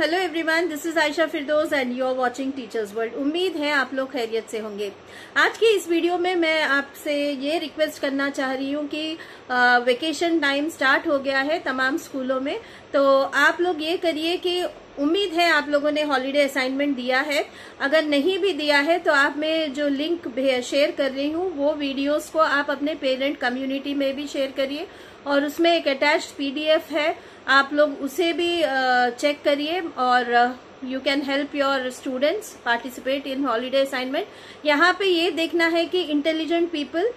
hello everyone this is Ayesha Firdous and you are watching teachers world उम्मीद है आप लोग खैरियत से होंगे आज की इस वीडियो में मैं आपसे ये रिक्वेस्ट करना चाह रही हूँ कि वेकेशन टाइम स्टार्ट हो गया है तमाम स्कूलों में तो आप लोग ये करिए कि उम्मीद है आप लोगों ने हॉलीडे असाइनमेंट दिया है अगर नहीं भी दिया है तो आप मैं जो लिंक शेयर कर रही हूँ वो वीडियोस को आप अपने पेरेंट कम्युनिटी में भी शेयर करिए और उसमें एक अटैच पीडीएफ है आप लोग उसे भी चेक करिए और you can help your students participate in holiday assignment यहाँ पे ये देखना है कि intelligent people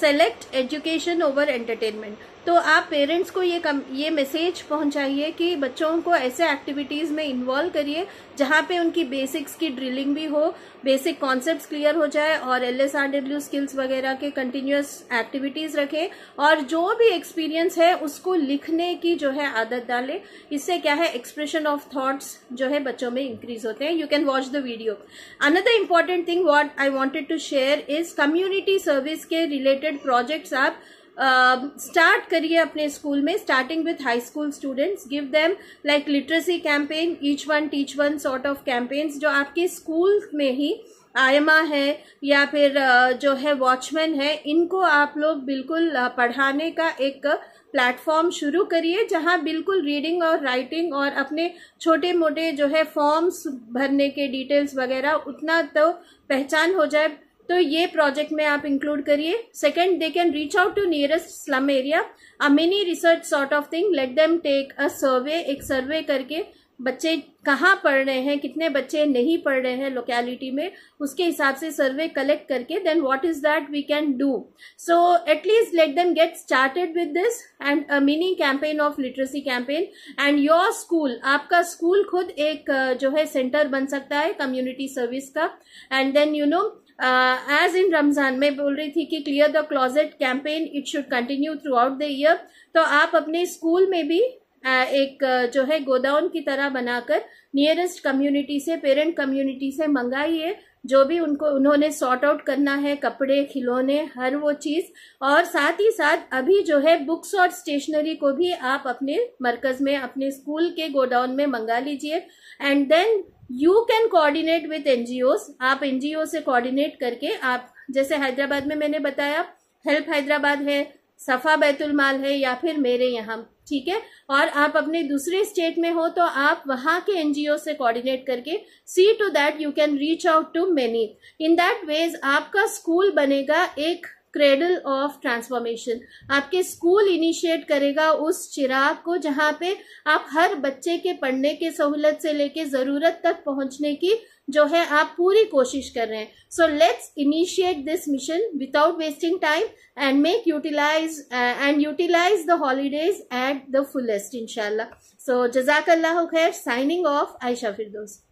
select education over entertainment तो आप पेरेंट्स को ये कम ये मैसेज पहुंचाइए कि बच्चों को ऐसे एक्टिविटीज़ में इन्वॉल्व करिए जहाँ पे उनकी बेसिक्स की ड्रिलिंग भी हो बेसिक कॉन्सेप्ट्स क्लियर हो जाए और L S R W skills वगैरह के कंटिन्यूस एक्टिविटीज़ रखें और जो भी एक्सपीरियंस है उसको लिखने की जो है आदत डालें इससे क्या है एक्सप्रेशन ऑफ थॉट्स जो है बच्चों में इंक्रीज होते हैं you can watch the video another important thing what I wanted to share is community service के रिलेटेड प्रोजेक्ट्स आप स्टार्ट um, करिए अपने स्कूल में starting with high school students give them like literacy campaign each one teach one sort of campaigns जो आपके school में ही आयमा है या फिर uh, जो है वॉचमैन है इनको आप लोग बिल्कुल uh, पढ़ाने का एक प्लेटफॉर्म शुरू करिए जहाँ बिल्कुल रीडिंग और राइटिंग और अपने छोटे मोटे जो है फॉर्म्स भरने के डिटेल्स वगैरह उतना तो पहचान हो जाए तो ये प्रोजेक्ट में आप इंक्लूड करिए second they can reach out to nearest slum area a mini research sort of thing let them take a survey एक सर्वे करके बच्चे कहाँ पढ़ रहे हैं कितने बच्चे नहीं पढ़ रहे हैं लोकेलिटी में उसके हिसाब से सर्वे कलेक्ट करके then what is that we can do so at least let them get started with this and a mini campaign of literacy campaign and your school आपका स्कूल खुद एक uh, जो है सेंटर बन सकता है कम्युनिटी सर्विस का and then you know as in Ramzan मैं बोल रही थी कि clear the closet campaign it should continue throughout the year तो आप अपने स्कूल में भी एक जो है गोदाउन की तरह बनाकर नियरेस्ट कम्युनिटी से पेरेंट कम्युनिटी से मंगाइए जो भी उनको उन्होंने सॉर्ट आउट करना है कपड़े खिलौने हर वो चीज़ और साथ ही साथ अभी जो है बुक्स और स्टेशनरी को भी आप अपने मरकज़ में अपने स्कूल के गोडाउन में मंगा लीजिए and then you can coordinate with NGOs आप एनजीओ से कोऑर्डिनेट करके आप जैसे हैदराबाद में मैंने बताया हेल्प हैदराबाद है सफ़ा बैतुल माल है या फिर मेरे यहाँ ठीक है और आप अपने दूसरे स्टेट में हो तो आप वहाँ के एनजीओ से कोऑर्डिनेट करके see to that you can reach out to many in that ways आपका स्कूल बनेगा एक क्रेडल ऑफ ट्रांसफॉर्मेशन आपके स्कूल इनिशिएट करेगा उस चिराग को जहाँ पे आप हर बच्चे के पढ़ने के सहूलत से लेके ज़रूरत तक पहुंचने की जो है आप पूरी कोशिश कर रहे हैं so let's initiate this mission without wasting time and make utilise and utilise the holidays at the fullest इनशाला सो जजाकल्ला खैर साइनिंग ऑफ आयशा दोस्त